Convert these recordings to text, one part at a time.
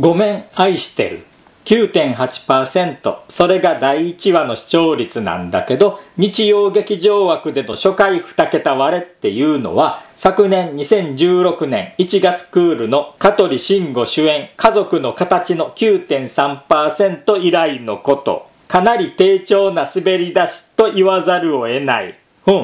ごめん、愛してる。9.8%それが第1話の視聴率なんだけど日曜劇場枠での初回2桁割れっていうのは昨年2016年1月クールの香取慎吾主演家族の形の9.3%以来のことかなり低調な滑り出しと言わざるを得ないうん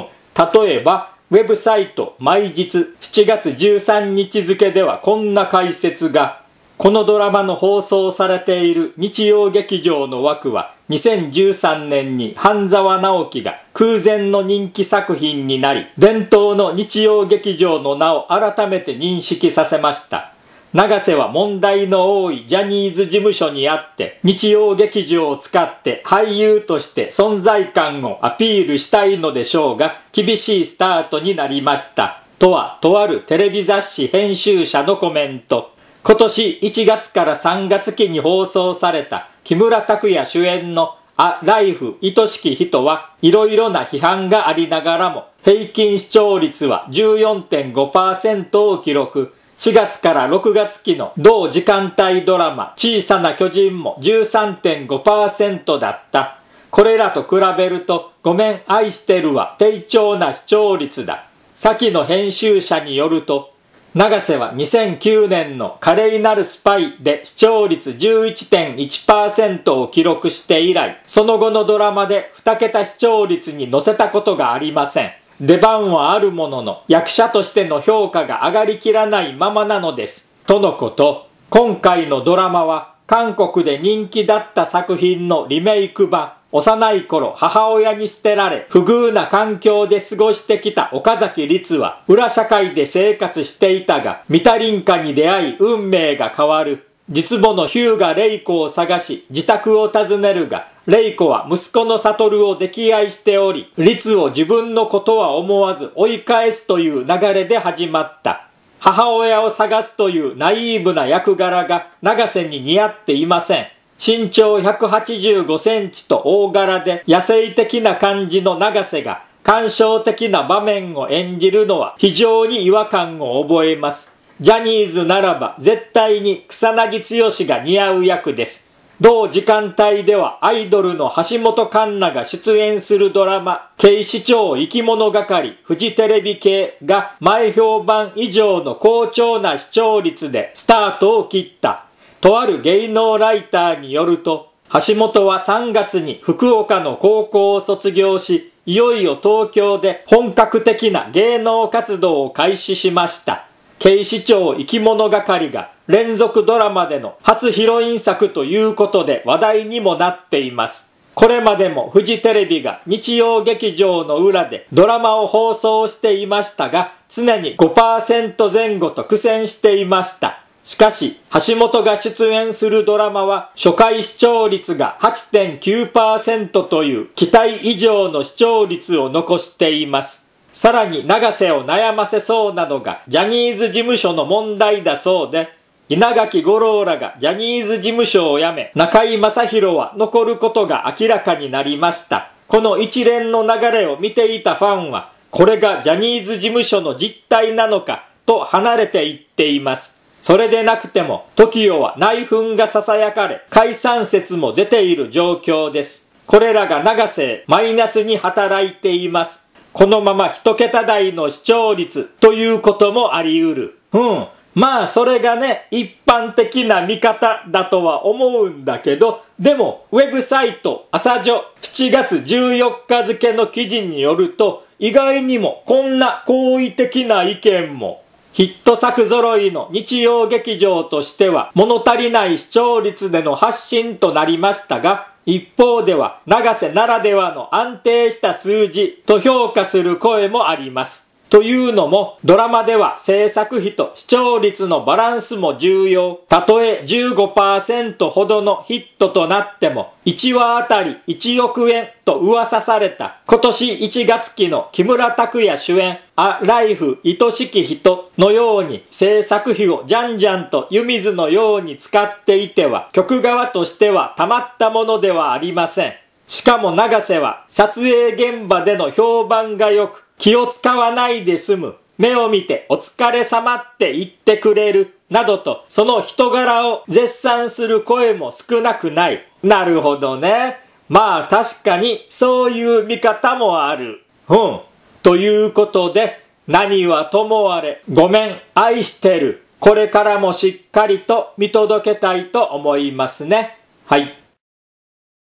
例えばウェブサイト毎日7月13日付ではこんな解説がこのドラマの放送されている日曜劇場の枠は2013年に半沢直樹が空前の人気作品になり、伝統の日曜劇場の名を改めて認識させました。長瀬は問題の多いジャニーズ事務所にあって、日曜劇場を使って俳優として存在感をアピールしたいのでしょうが、厳しいスタートになりました。とは、とあるテレビ雑誌編集者のコメント。今年1月から3月期に放送された木村拓哉主演のあ、ライフ、愛しき人は、いろいろな批判がありながらも、平均視聴率は14.5%を記録。4月から6月期の同時間帯ドラマ、小さな巨人も13.5%だった。これらと比べると、ごめん愛してるは低調な視聴率だ。先の編集者によると、永瀬は2009年の華麗なるスパイで視聴率11.1%を記録して以来、その後のドラマで2桁視聴率に乗せたことがありません。出番はあるものの、役者としての評価が上がりきらないままなのです。とのこと、今回のドラマは韓国で人気だった作品のリメイク版、幼い頃、母親に捨てられ、不遇な環境で過ごしてきた岡崎律は、裏社会で生活していたが、三田林家に出会い、運命が変わる。実母のヒューがレイコを探し、自宅を訪ねるが、レイコは息子の悟を溺愛しており、律を自分のことは思わず追い返すという流れで始まった。母親を探すというナイーブな役柄が長瀬に似合っていません。身長185センチと大柄で野生的な感じの長瀬が感傷的な場面を演じるのは非常に違和感を覚えます。ジャニーズならば絶対に草薙剛が似合う役です。同時間帯ではアイドルの橋本環奈が出演するドラマ、警視庁生き物係、フジテレビ系が前評判以上の好調な視聴率でスタートを切ったとある芸能ライターによると、橋本は3月に福岡の高校を卒業し、いよいよ東京で本格的な芸能活動を開始しました。警視庁生き物係が連続ドラマでの初ヒロイン作ということで話題にもなっています。これまでもフジテレビが日曜劇場の裏でドラマを放送していましたが、常に5%前後と苦戦していました。しかし、橋本が出演するドラマは初回視聴率が8.9%という期待以上の視聴率を残しています。さらに長瀬を悩ませそうなのがジャニーズ事務所の問題だそうで、稲垣五郎らがジャニーズ事務所を辞め、中井正宏は残ることが明らかになりました。この一連の流れを見ていたファンは、これがジャニーズ事務所の実態なのかと離れていっています。それでなくても、t o k o は内紛が囁かれ、解散説も出ている状況です。これらが長瀬マイナスに働いています。このまま一桁台の視聴率ということもあり得る。うん。まあそれがね、一般的な見方だとは思うんだけど、でもウェブサイト朝女7月14日付の記事によると、意外にもこんな好意的な意見もヒット作揃いの日曜劇場としては物足りない視聴率での発信となりましたが、一方では長瀬ならではの安定した数字と評価する声もあります。というのも、ドラマでは制作費と視聴率のバランスも重要。たとえ15%ほどのヒットとなっても、1話あたり1億円と噂された、今年1月期の木村拓哉主演、ア・ライフ、愛しき人のように制作費をじゃんじゃんと湯水のように使っていては、曲側としてはたまったものではありません。しかも長瀬は撮影現場での評判が良く、気を使わないで済む。目を見てお疲れ様って言ってくれる。などと、その人柄を絶賛する声も少なくない。なるほどね。まあ確かにそういう見方もある。うん。ということで、何はともあれ、ごめん、愛してる。これからもしっかりと見届けたいと思いますね。はい。